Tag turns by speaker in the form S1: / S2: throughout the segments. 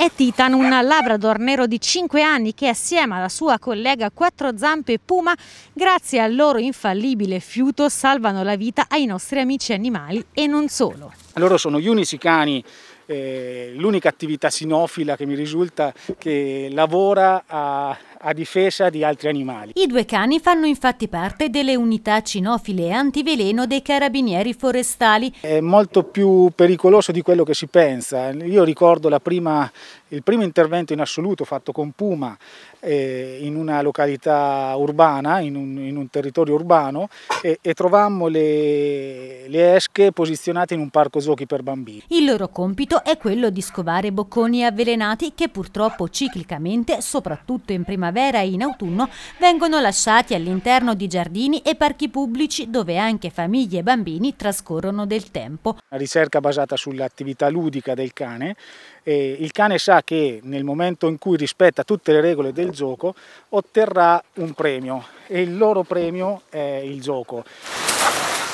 S1: È Titan, un labrador nero di 5 anni che assieme alla sua collega quattro zampe Puma, grazie al loro infallibile fiuto, salvano la vita ai nostri amici animali e non solo.
S2: Loro sono gli unici cani eh, l'unica attività sinofila che mi risulta che lavora a, a difesa di altri animali.
S1: I due cani fanno infatti parte delle unità cinofile e antiveleno dei carabinieri forestali.
S2: È molto più pericoloso di quello che si pensa. Io ricordo prima, il primo intervento in assoluto fatto con Puma eh, in una località urbana, in un, in un territorio urbano e, e trovammo le, le esche posizionate in un parco giochi per bambini.
S1: Il loro compito è quello di scovare bocconi avvelenati che purtroppo ciclicamente, soprattutto in primavera e in autunno, vengono lasciati all'interno di giardini e parchi pubblici dove anche famiglie e bambini trascorrono del tempo.
S2: La ricerca basata sull'attività ludica del cane. E il cane sa che nel momento in cui rispetta tutte le regole del gioco otterrà un premio e il loro premio è il gioco.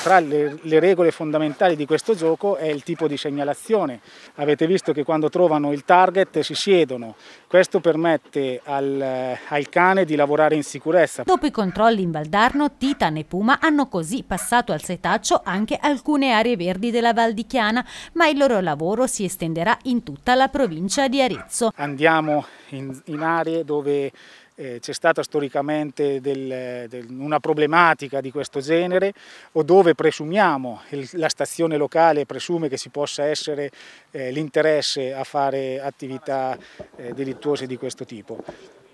S2: Tra le, le, regole fondamentali di questo gioco è il tipo di segnalazione. Avete visto che quando trovano il target si siedono. Questo permette al, al cane di lavorare in sicurezza. Dopo
S1: i controlli in Valdarno, Titan e Puma hanno così passato al setaccio anche alcune aree verdi della Val di Chiana, ma il loro lavoro
S2: si estenderà in tutta la provincia di Arezzo. Andiamo in, in aree dove eh, c'è stata storicamente del, del, una problematica di questo genere o dove presumiamo, il, la stazione locale presume che ci possa essere eh, l'interesse a fare attività eh, delittuose di questo tipo.